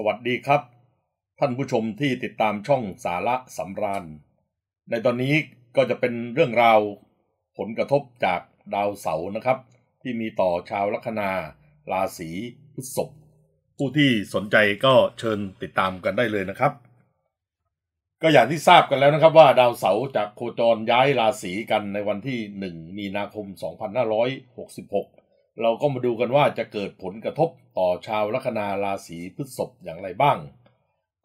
สวัสดีครับ ท่านผู้ชมที่ติดตามช่องสาระสำราญ ในตอนนี้ก็จะเป็นเรื่องราวผลกระทบจากดาวเสาร์นะครับ ที่มีต่อชาวลัคนาราศีพฤษภผู้ที่สนใจก็เชิญติดตามกันได้เลยนะครับ ก็อย่างที่ทราบกันแล้วนะครับว่าดาวเสาร์จากโคจรย้ายราศีกันในวันที่ 1 มีนาคม 2566เราก็มาดูกันว่าจะเกิดผลกระทบต่อชาวลัคนาราศีพฤษภอย่างไรบ้าง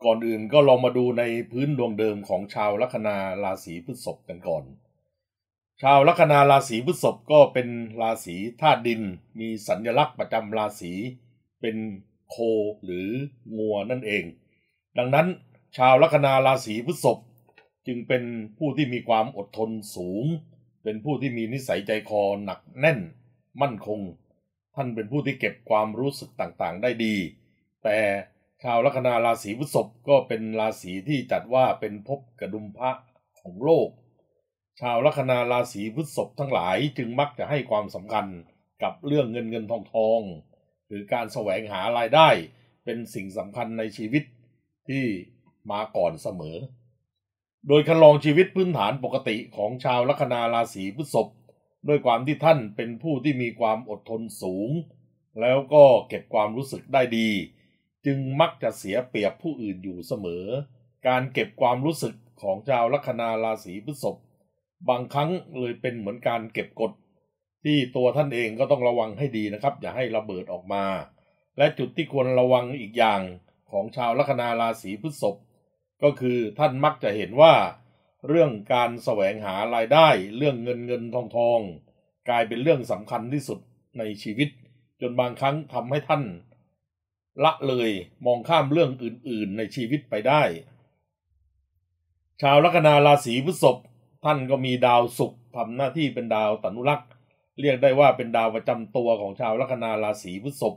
ก่อนอื่นก็ลองมาดูในพื้นดวงเดิมของชาวลัคนาราศีพฤษภกันก่อน ชาวลัคนาราศีพฤษภก็เป็นราศีธาตุดิน มีสัญลักษณ์ประจำราศีเป็นโคหรืองัวนั่นเอง ดังนั้น ชาวลัคนาราศีพฤษภจึงเป็นผู้ที่มีความอดทนสูง เป็นผู้ที่มีนิสัยใจคอหนักแน่น มั่นคงท่านเป็นผู้ที่เก็บความรู้สึกต่างๆได้ดี แต่ชาวลัคนาราศีพฤษภก็เป็นราศีที่จัดว่าเป็นภพกระดุมพระของโลกชาวลัคนาราศีพฤษภทั้งหลายจึงมักจะให้ความสำคัญกับเรื่องเงินเงินทองทองหรือการแสวงหารายได้เป็นสิ่งสำคัญในชีวิตที่มาก่อนเสมอ โดยคันลองชีวิตพื้นฐานปกติของชาวลัคนาราศีพฤษภด้วยความที่ท่านเป็นผู้ที่มีความอดทนสูง แล้วก็เก็บความรู้สึกได้ดี จึงมักจะเสียเปรียบผู้อื่นอยู่เสมอ การเก็บความรู้สึกของชาวลัคนาราศีพฤษภบางครั้งเลยเป็นเหมือนการเก็บกดที่ตัวท่านเองก็ต้องระวังให้ดีนะครับ อย่าให้ระเบิดออกมา และจุดที่ควรระวังอีกอย่างของชาวลัคนาราศีพฤษภก็คือท่านมักจะเห็นว่าเรื่องการแสวงหารายได้เรื่องเงินเงินทองทองกลายเป็นเรื่องสำคัญที่สุดในชีวิตจนบางครั้งทำให้ท่าน ละเลยมองข้ามเรื่องอื่นๆในชีวิตไปได้ ชาวลัคนาราศีพฤษภท่านก็มีดาวศุกร์ทำหน้าที่เป็นดาวตนุรักษ์เรียกได้ว่าเป็นดาวประจำตัวของชาวลัคนาราศีพฤษภ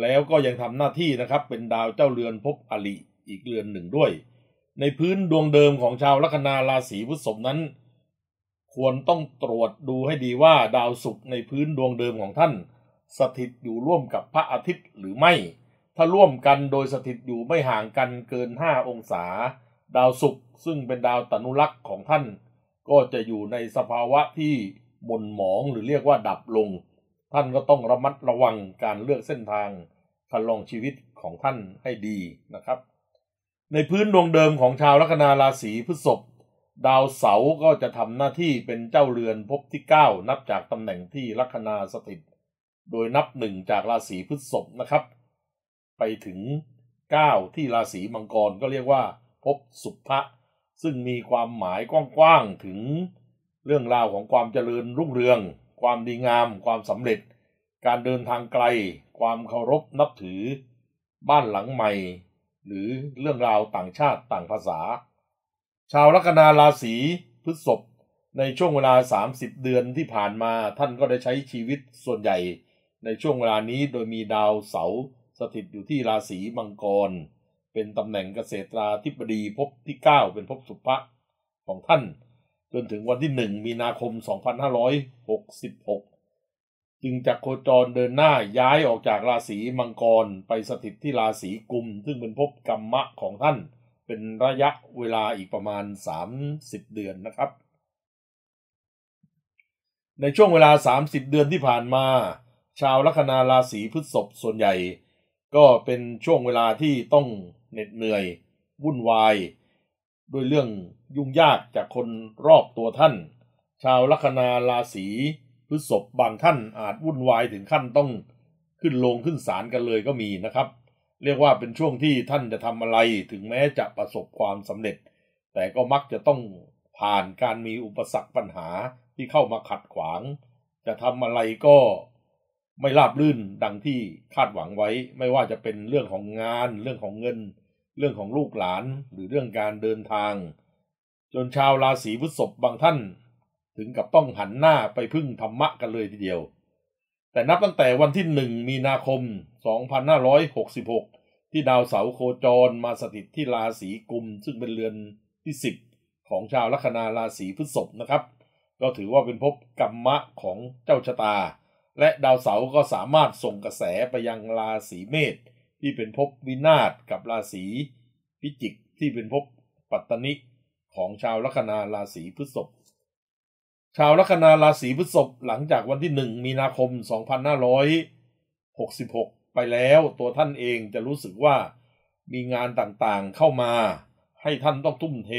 แล้วก็ยังทำหน้าที่นะครับเป็นดาวเจ้าเรือนภพอลิอีกเรือนหนึ่งด้วยในพื้นดวงเดิมของชาวลัคนาราศีพฤษภนั้น ควรต้องตรวจดูให้ดีว่าดาวศุกร์ในพื้นดวงเดิมของท่าน สถิตอยู่ร่วมกับพระอาทิตย์หรือไม่ ถ้าร่วมกันโดยสถิตอยู่ไม่ห่างกันเกิน 5 องศา ดาวศุกร์ซึ่งเป็นดาวตนุลักษ์ของท่าน ก็จะอยู่ในสภาวะที่หม่นหมองหรือเรียกว่าดับลง ท่านก็ต้องระมัดระวังการเลือกเส้นทางคันลองชีวิตของท่านให้ดีนะครับในพื้นดวงเดิมของชาวลัคนาราศีพฤษภดาว เสาก็จะทำหน้าที่เป็นเจ้าเรือนภพที่9นับจากตำแหน่งที่ลัคนาสถิตโดยนับหนึ่งจากราศีพฤษภนะครับ ไปถึง9ที่ราศีมังกรก็เรียกว่าภพสุภะซึ่งมีความหมายกว้างๆ ถึง เรื่องราวของความเจริญรุ่งเรือง ความดีงามความสำเร็จ การเดินทางไกล ความเคารพนับถือ บ้านหลังใหม่หรือเรื่องราวต่างชาติต่างภาษา ชาวลัคนาราศีพฤษภในช่วงเวลา 30 เดือนที่ผ่านมาท่านก็ได้ใช้ชีวิตส่วนใหญ่ ในช่วงเวลานี้โดยมีดาวเสาสถิตอยู่ที่ราศีมังกร เป็นตำแหน่งเกษตราธิบดีภพที่ 9 เป็นภพสุภะของท่านจนถึงวันที่ 1 มีนาคม 2566จึงจะโคจรเดินหน้าย้ายออกจากราศีมังกรไปสถิตที่ราศีกุมซึ่งเป็นภพกรรมะของท่าน เป็นระยะเวลาอีกประมาณ 30 เดือนนะครับ ในช่วงเวลา 30 เดือนที่ผ่านมา ชาวลัคนาราศีพฤษภส่วนใหญ่ ก็เป็นช่วงเวลาที่ต้องเหน็ดเหนื่อยวุ่นวาย ด้วยเรื่องยุ่งยากจากคนรอบตัวท่าน ชาวลัคนาราศีฤษภบางท่านอาจวุ่นวายถึงขั้นต้องขึ้นลงขึ้นศาลกันเลยก็มีนะครับ เรียกว่าเป็นช่วงที่ท่านจะทำอะไรถึงแม้จะประสบความสำเร็จ แต่ก็มักจะต้องผ่านการมีอุปสรรคปัญหาที่เข้ามาขัดขวางจะทำอะไรก็ไม่ราบรื่นดังที่คาดหวังไว้ไม่ว่าจะเป็นเรื่องของงาน เรื่องของเงิน เรื่องของลูกหลานหรือเรื่องการเดินทาง จนชาวราศีพฤษภบางท่านถึงกับต้องหันหน้าไปพึ่งธรรมะกันเลยทีเดียว แต่นับตั้งแต่วันที่หนึ่งมีนาคม 2566 ที่ดาวเสาโคจรมาสถิตที่ราศีกุม ซึ่งเป็นเรือนที่ 10 ของชาวลัคนาราศีพฤษภนะครับ ก็ถือว่าเป็นภพกรรมะของเจ้าชะตา และดาวเสาก็สามารถส่งกระแสไปยังราศีเมษที่เป็นภพวินาศกับราศีพิจิกที่เป็นภพปัตตนิของชาวลัคนาราศีพฤษภชาวลัคนาราศีพฤษภหลังจากวันที่หนึ่งมีนาคม2566 ไปแล้วตัวท่านเองจะรู้สึกว่ามีงานต่างๆเข้ามา ให้ท่านต้องทุ่มเท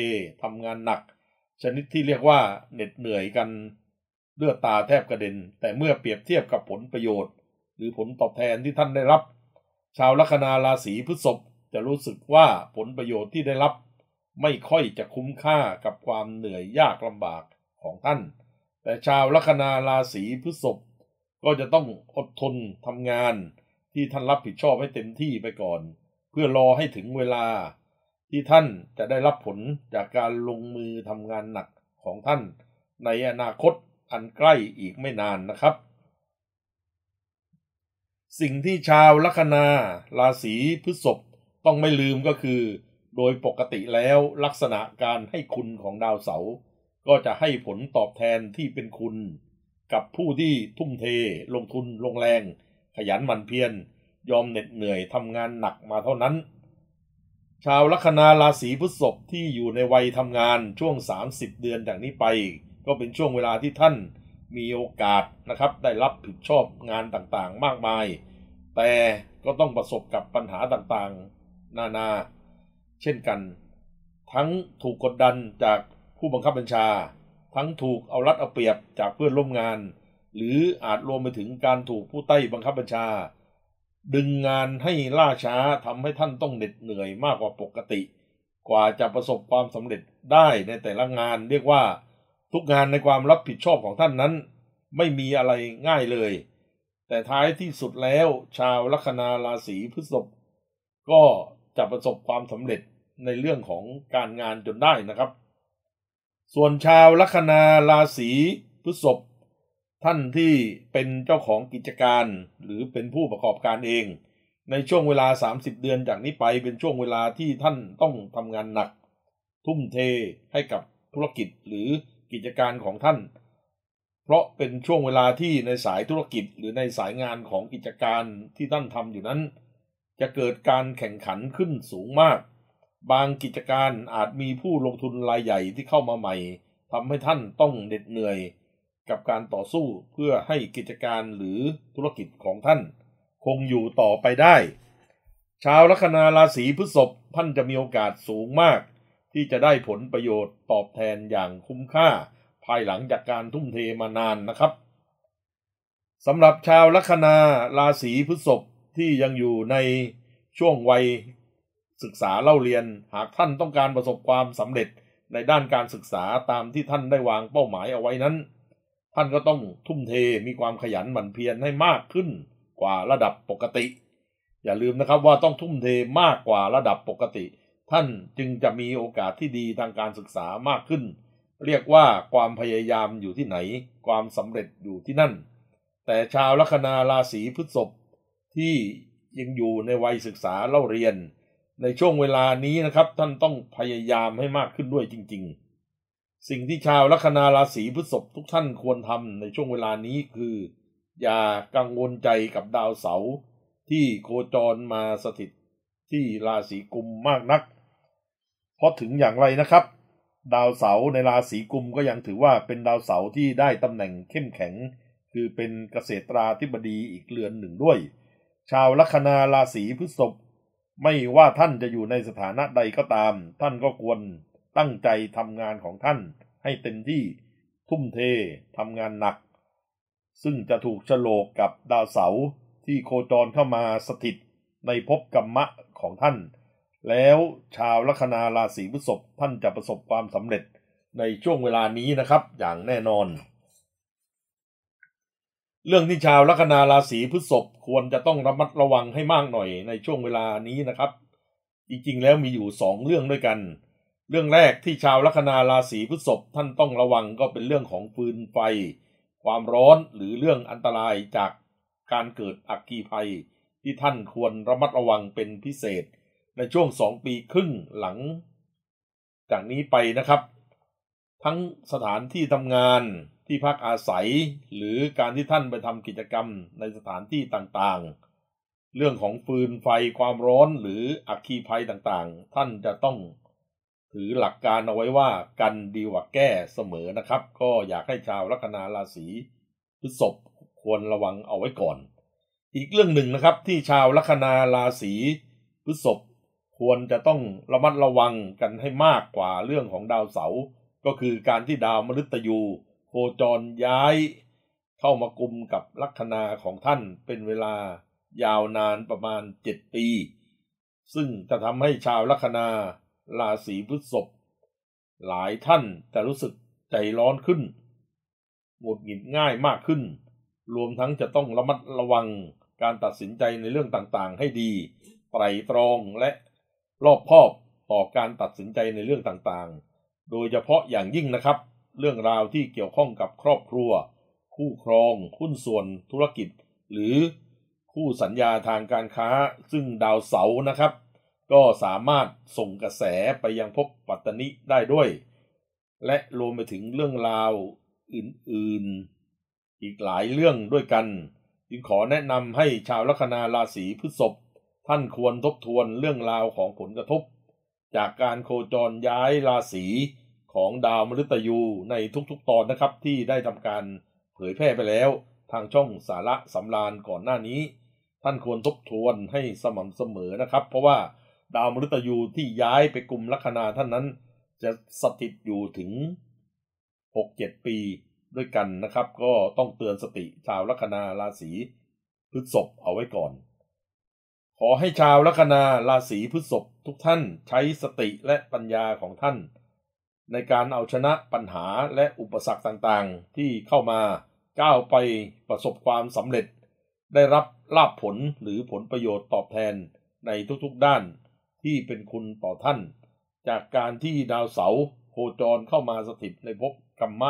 ทำงานหนัก ชนิดที่เรียกว่าเหน็ดเหนื่อยกันเลือดตาแทบกระเด็น แต่เมื่อเปรียบเทียบกับผลประโยชน์ หรือผลตอบแทนที่ท่านได้รับ ชาวลัคนาราศีพฤษภจะรู้สึกว่าผลประโยชน์ที่ได้รับ ไม่ค่อยจะคุ้มค่ากับความเหนื่อยยากลำบากของท่านแต่ชาวลัคนาราศีพฤษภก็จะต้องอดทนทำงานที่ท่านรับผิดชอบให้เต็มที่ไปก่อน เพื่อรอให้ถึงเวลาที่ท่านจะได้รับผลจากการลงมือทำงานหนักของท่านในอนาคตอันใกล้อีกไม่นานนะครับ สิ่งที่ชาวลัคนาราศีพฤษภต้องไม่ลืมก็คือ โดยปกติแล้วลักษณะการให้คุณของดาวเสาร์ก็จะให้ผลตอบแทนที่เป็นคุณ กับผู้ที่ทุ่มเทลงทุนลงแรง ขยันหมั่นเพียรยอมเหน็ดเหนื่อยทำงานหนักมาเท่านั้น ชาวลัคนาราศีพฤษภที่อยู่ในวัยทำงานช่วง 30 เดือนจากนี้ไป ก็เป็นช่วงเวลาที่ท่านมีโอกาสนะครับ ได้รับผิดชอบงานต่างๆมากมาย แต่ก็ต้องประสบกับปัญหาต่างๆ นานา เช่นกัน ทั้งถูกกดดันจากผู้บังคับบัญชาทั้งถูกเอารัดเอาเปรียบจากเพื่อนร่วมงาน หรืออาจรวมไปถึงการถูกผู้ใต้บังคับบัญชา ดึงงานให้ล่าช้าทำให้ท่านต้องเหน็ดเหนื่อยมากกว่าปกติ กว่าจะประสบความสำเร็จได้ในแต่ละงาน เรียกว่าทุกงานในความรับผิดชอบของท่านนั้นไม่มีอะไรง่ายเลย แต่ท้ายที่สุดแล้วชาวลัคนาราศีพฤษภก็จะประสบความสำเร็จในเรื่องของการงานจนได้นะครับส่วนชาวลัคนาราศีพฤษภท่านที่เป็นเจ้าของกิจการหรือเป็นผู้ประกอบการเอง ในช่วงเวลา 30 เดือนจากนี้ไปเป็นช่วงเวลาที่ท่านต้องทำงานหนัก ทุ่มเทให้กับธุรกิจหรือกิจการของท่าน เพราะเป็นช่วงเวลาที่ในสายธุรกิจ หรือในสายงานของกิจการที่ท่านทำอยู่นั้น จะเกิดการแข่งขันขึ้นสูงมากบางกิจการอาจมีผู้ลงทุนรายใหญ่ที่เข้ามาใหม่ทำให้ท่านต้องเหน็ดเหนื่อย กับการต่อสู้เพื่อให้กิจการหรือธุรกิจของท่าน คงอยู่ต่อไปได้ ชาวลัคนาราศีพฤษภท่านจะมีโอกาสสูงมาก ที่จะได้ผลประโยชน์ตอบแทนอย่างคุ้มค่าภายหลังจากการทุ่มเทมานานนะครับสำหรับชาวลัคนาราศีพฤษภที่ยังอยู่ในช่วงวัยศึกษาเล่าเรียน หากท่านต้องการประสบความสำเร็จในด้านการศึกษาตามที่ท่านได้วางเป้าหมายเอาไว้นั้น ท่านก็ต้องทุ่มเทมีความขยันหมั่นเพียรให้มากขึ้นกว่าระดับปกติ อย่าลืมนะครับว่าต้องทุ่มเทมากกว่าระดับปกติ ท่านจึงจะมีโอกาสที่ดีทางการศึกษามากขึ้น เรียกว่าความพยายามอยู่ที่ไหน ความสำเร็จอยู่ที่นั่น แต่ชาวลัคนาราศีพฤษภที่ยังอยู่ในวัยศึกษาเล่าเรียนในช่วงเวลานี้นะครับท่านต้องพยายามให้มากขึ้นด้วยจริง ๆ สิ่งที่ชาวลัคนาราศีพฤษภทุกท่านควรทำในช่วงเวลานี้คือ อย่ากังวลใจกับดาวเสาร์ที่โคจรมาสถิตที่ราศีกุมมากนัก เพราะถึงอย่างไรนะครับ ดาวเสาร์ในราศีกุมก็ยังถือว่าเป็นดาวเสาร์ที่ได้ตำแหน่งเข้มแข็ง คือเป็นเกษตราธิบดีอีกเรือนหนึ่งด้วย ชาวลัคนาราศีพฤษภไม่ว่าท่านจะอยู่ในสถานะใดก็ตาม ท่านก็ควรตั้งใจทำงานของท่านให้เต็มที่ทุ่มเททำงานหนัก ซึ่งจะถูกฉโลกกับดาวเสาร์ที่โคจรเข้ามาสถิตในภพกรรมะของท่าน แล้วชาวลัคนาราศีพฤษภท่านจะประสบความสำเร็จในช่วงเวลานี้นะครับอย่างแน่นอนเรื่องที่ชาวลัคนาราศีพฤษภควรจะต้องระมัดระวังให้มากหน่อยในช่วงเวลานี้นะครับจริงๆแล้วมีอยู่สองเรื่องด้วยกัน เรื่องแรกที่ชาวลัคนาราศีพฤษภท่านต้องระวังก็เป็นเรื่องของฟืนไฟ ความร้อนหรือเรื่องอันตรายจากการเกิดอักคีภัย ที่ท่านควรระมัดระวังเป็นพิเศษในช่วงสองปีครึ่งหลัง จากนี้ไปนะครับ ทั้งสถานที่ทำงานที่พักอาศัยหรือการที่ท่านไปทำกิจกรรมในสถานที่ต่างๆ เรื่องของฟืนไฟความร้อนหรืออัคคีภัยต่างๆ ท่านจะต้อง ถือหลักการเอาไว้ว่ากันดีกว่าแก้เสมอนะครับ ก็อยากให้ชาวลัคนาราศีพฤษภควรระวังเอาไว้ก่อน อีกเรื่องหนึ่งนะครับที่ชาวลัคนาราศีพฤษภควรจะต้องระมัดระวังกันให้มากกว่าเรื่องของดาวเสาร์ก็คือการที่ดาวมฤตยูโคจรย้าย เข้ามากุมกับลัคนาของท่านเป็นเวลายาวนานประมาณเจ็ดปี ซึ่งจะทำให้ชาวลัคนาราศีพฤษภหลายท่าน จะรู้สึกใจร้อนขึ้นหงุดหงิดง่ายมากขึ้น รวมทั้งจะต้องระมัดระวังการตัดสินใจในเรื่องต่างๆให้ดีไตรตรองและรอบคอบ ต่อการตัดสินใจในเรื่องต่างๆ โดยเฉพาะอย่างยิ่งนะครับเรื่องราวที่เกี่ยวข้องกับครอบครัว คู่ครองหุ้นส่วนธุรกิจ หรือคู่สัญญาทางการค้าซึ่งดาวเสาร์นะครับ ก็สามารถส่งกระแสไปยังภพปัตตนิได้ด้วย และรวมไปถึงเรื่องราวอื่นๆ อีกหลายเรื่องด้วยกัน จึงขอแนะนำให้ชาวลัคนาราศีพฤษภท่านควรทบทวนเรื่องราวของผลกระทบ จากการโคจรย้ายราศีของดาวมฤตยูในทุกๆตอนนะครับที่ได้ทำการเผยแพร่ไปแล้วทางช่องสาระสำราญก่อนหน้านี้ ท่านควรทบทวนให้สม่ำเสมอนะครับ เพราะว่าดาวมฤตยูที่ย้ายไปกลุ่มลัคนาท่านนั้น จะสถิตอยู่ถึง 6-7 ปีด้วยกันนะครับ ก็ต้องเตือนสติชาวลัคนาราศีพฤษภเอาไว้ก่อน ขอให้ชาวลัคนาราศีพฤษภทุกท่านใช้สติและปัญญาของท่านในการเอาชนะปัญหาและอุปสรรคต่างๆ ที่เข้ามาก้าวไปประสบความสำเร็จ ได้รับลาบผลหรือผลประโยชน์ตอบแทนในทุกๆด้านที่เป็นคุณต่อท่าน จากการที่ดาวเสาโคจรเข้ามาสถิตในภพกรรมะ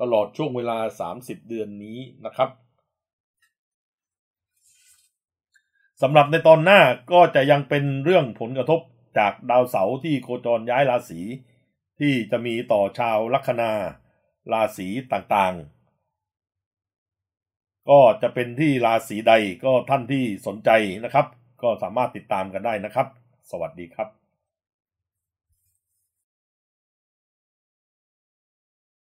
ตลอดช่วงเวลา 30 เดือนนี้นะครับสำหรับในตอนหน้าก็จะยังเป็นเรื่องผลกระทบจากดาวเสาที่โคจรย้ายราศีที่จะมีต่อชาวลัคนาราศีต่างๆ ก็จะเป็นที่ราศีใดก็ท่านที่สนใจนะครับ ก็สามารถติดตามกันได้นะครับ สวัสดีครับ